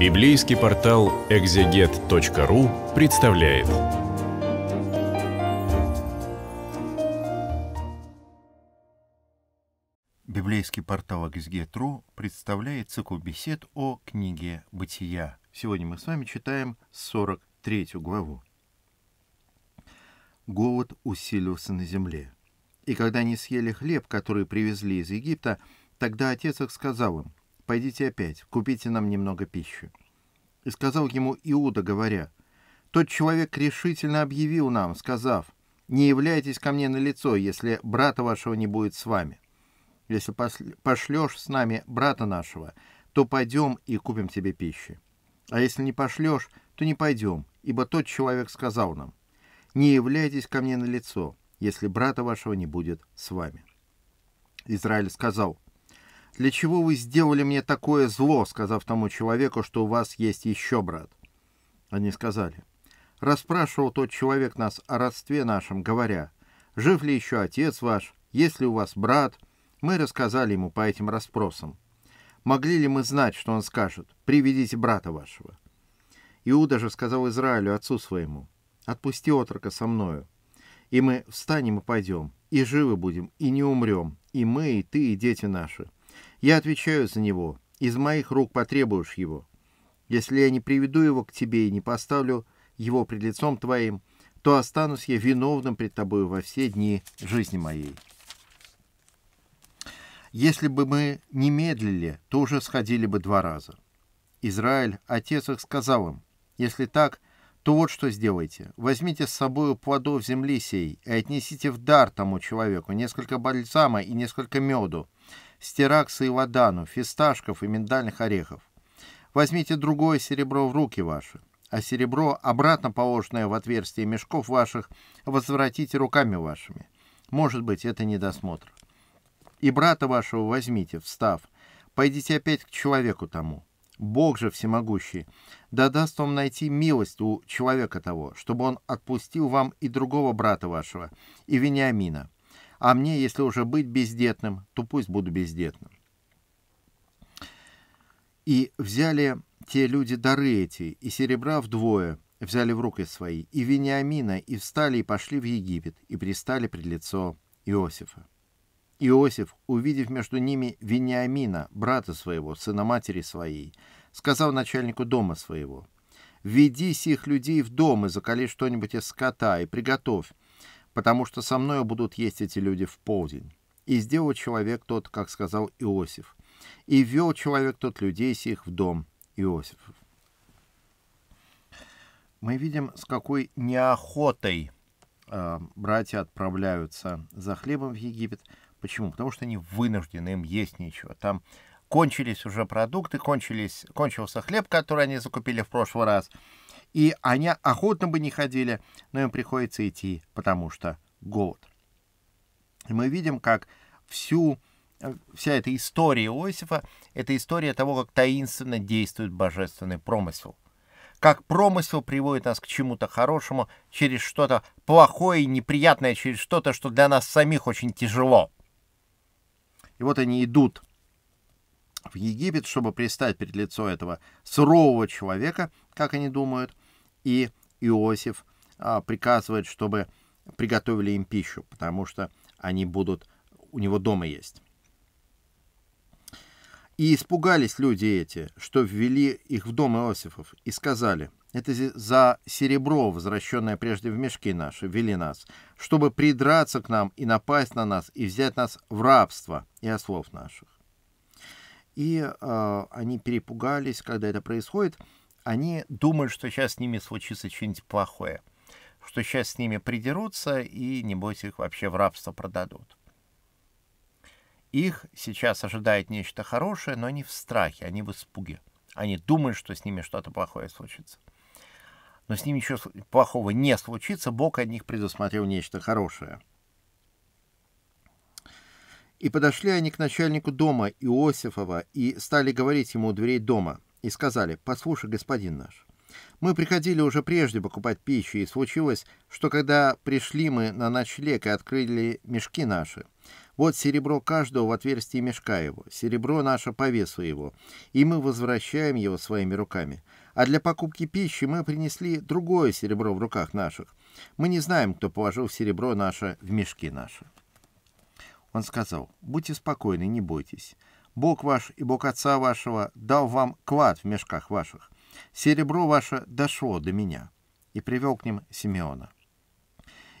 Библейский портал экзегет.ру представляет. Библейский портал экзегет.ру представляет цикл бесед о книге «Бытия». Сегодня мы с вами читаем 43 главу. Голод усилился на земле. И когда они съели хлеб, который привезли из Египта, тогда отец их сказал им – пойдите опять, купите нам немного пищи». И сказал ему Иуда, говоря, «Тот человек решительно объявил нам, сказав, «Не являйтесь ко мне на лицо, если брата вашего не будет с вами. Если пошлешь с нами брата нашего, то пойдем и купим тебе пищи. А если не пошлешь, то не пойдем, ибо тот человек сказал нам, «Не являйтесь ко мне на лицо, если брата вашего не будет с вами». Израиль сказал, «Для чего вы сделали мне такое зло?» — сказав тому человеку, что у вас есть еще брат. Они сказали. «Расспрашивал тот человек нас о родстве нашем, говоря, жив ли еще отец ваш, есть ли у вас брат?» Мы рассказали ему по этим расспросам. Могли ли мы знать, что он скажет? «Приведите брата вашего». Иуда же сказал Израилю, отцу своему, «Отпусти отрока со мною, и мы встанем и пойдем, и живы будем, и не умрем, и мы, и ты, и дети наши». Я отвечаю за него. Из моих рук потребуешь его. Если я не приведу его к тебе и не поставлю его пред лицом твоим, то останусь я виновным пред тобою во все дни жизни моей. Если бы мы не медлили, то уже сходили бы два раза. Израиль, отец их, сказал им, если так, то вот что сделайте. Возьмите с собою плодов земли сей и отнесите в дар тому человеку несколько бальзама и несколько меду, стиракса и ладану, фисташков и миндальных орехов. Возьмите другое серебро в руки ваши, а серебро, обратно положенное в отверстие мешков ваших, возвратите руками вашими. Может быть, это недосмотр. И брата вашего возьмите, встав, пойдите опять к человеку тому, Бог же всемогущий, да даст вам найти милость у человека того, чтобы он отпустил вам и другого брата вашего, и Вениамина. А мне, если уже быть бездетным, то пусть буду бездетным. И взяли те люди дары эти, и серебра вдвое, взяли в руки свои, и Вениамина, и встали, и пошли в Египет, и пристали пред лицо Иосифа. Иосиф, увидев между ними Вениамина, брата своего, сына матери своей, сказал начальнику дома своего, «Веди сих людей в дом и закали что-нибудь из скота и приготовь, потому что со мною будут есть эти люди в полдень». И сделал человек тот, как сказал Иосиф, и ввел человек тот людей сих в дом Иосифов. Мы видим, с какой неохотой э, братья отправляются за хлебом в Египет – Почему? Потому что они вынуждены, им есть нечего. Там кончились уже продукты, кончились, кончился хлеб, который они закупили в прошлый раз. И они охотно бы не ходили, но им приходится идти, потому что голод. И мы видим, как всю, э, вся эта история Иосифа — это история того, как таинственно действует божественный промысел. Как промысел приводит нас к чему-то хорошему через что-то плохое и неприятное, через что-то, что для нас самих очень тяжело — и вот они идут в Египет, чтобы пристать перед лицо этого сурового человека, как они думают, и Иосиф а, приказывает, чтобы приготовили им пищу, потому что они будут у него дома есть. И испугались люди эти, что ввели их в дом Иосифов, и сказали, это за серебро, возвращенное прежде в мешки наши, вели нас, чтобы придраться к нам и напасть на нас, и взять нас в рабство и ослов наших. И э, они перепугались, когда это происходит. Они думают, что сейчас с ними случится что-нибудь плохое, что сейчас с ними придерутся и, небось, их вообще в рабство продадут. Их сейчас ожидает нечто хорошее, но они в страхе, они в испуге. Они думают, что с ними что-то плохое случится. Но с ними ничего плохого не случится. Бог от них предусмотрел нечто хорошее. И подошли они к начальнику дома Иосифова и стали говорить ему у дверей дома. И сказали, послушай, господин наш, мы приходили уже прежде покупать пищу, и случилось, что когда пришли мы на ночлег и открыли мешки наши, вот серебро каждого в отверстии мешка его, серебро наше по весу его, и мы возвращаем его своими руками. А для покупки пищи мы принесли другое серебро в руках наших. Мы не знаем, кто положил серебро наше в мешки наши». Он сказал, «Будьте спокойны, не бойтесь. Бог ваш и Бог отца вашего дал вам клад в мешках ваших. Серебро ваше дошло до меня». И привел к ним Симеона.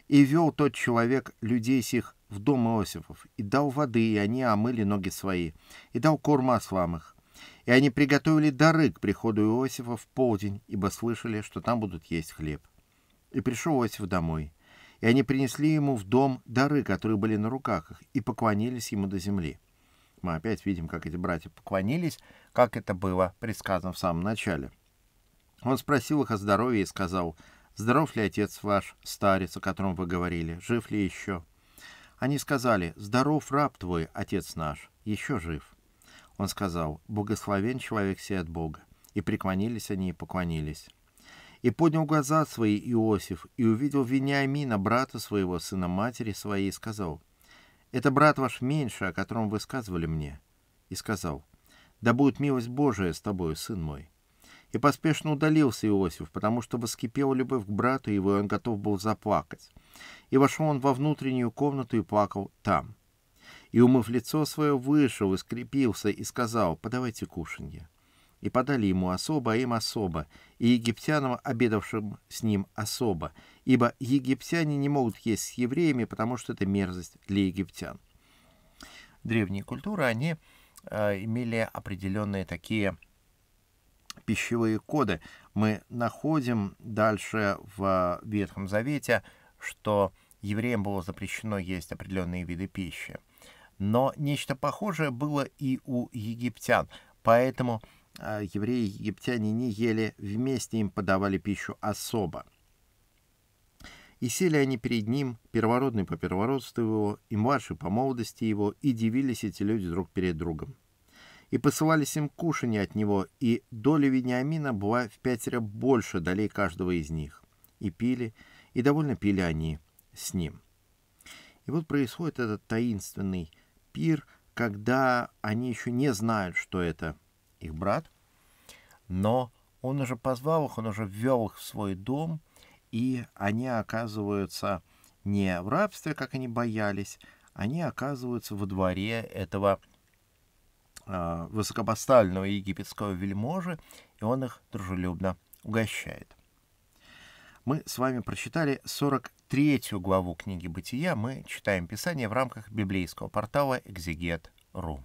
И вел тот человек людей сих в дом Иосифов, и дал воды, и они омыли ноги свои, и дал корма ослам их. И они приготовили дары к приходу Иосифа в полдень, ибо слышали, что там будут есть хлеб. И пришел Иосиф домой. И они принесли ему в дом дары, которые были на руках их, и поклонились ему до земли. Мы опять видим, как эти братья поклонились, как это было предсказано в самом начале. Он спросил их о здоровье и сказал, Здоров ли отец ваш, старец, о котором вы говорили? Жив ли еще?» Они сказали, «Здоров раб твой, отец наш, еще жив». Он сказал, «Благословен человек сей от Бога». И преклонились они и поклонились. И поднял глаза свои Иосиф, и увидел Вениамина, брата своего, сына матери своей, и сказал, «Это брат ваш меньше, о котором вы сказывали мне». И сказал, «Да будет милость Божия с тобой, сын мой». И поспешно удалился Иосиф, потому что воскипела любовь к брату его, и он готов был заплакать. И вошел он во внутреннюю комнату и плакал там. И, умыв лицо свое, вышел и скрепился, и сказал, «Подавайте кушанье». И подали ему особо, а им особо, и египтянам, обедавшим с ним, особо, ибо египтяне не могут есть с евреями, потому что это мерзость для египтян. Древние культуры, они э, имели определенные такие пищевые коды. Мы находим дальше в э, Ветхом Завете, что евреям было запрещено есть определенные виды пищи. Но нечто похожее было и у египтян. Поэтому э, евреи и египтяне не ели вместе, им подавали пищу особо. И сели они перед ним, первородный по первородству его, и младший по молодости его, и дивились эти люди друг перед другом и посылались им кушанье от него, и доля Вениамина была в пятеро больше долей каждого из них. И пили, и довольно пили они с ним. И вот происходит этот таинственный пир, когда они еще не знают, что это их брат, но он уже позвал их, он уже ввел их в свой дом, и они оказываются не в рабстве, как они боялись, они оказываются во дворе этого Э, высокопоставленного египетского вельможи, и он их дружелюбно угощает. Мы с вами прочитали 43 главу книги «Бытия». Мы читаем Писание в рамках библейского портала «Экзегет.ру».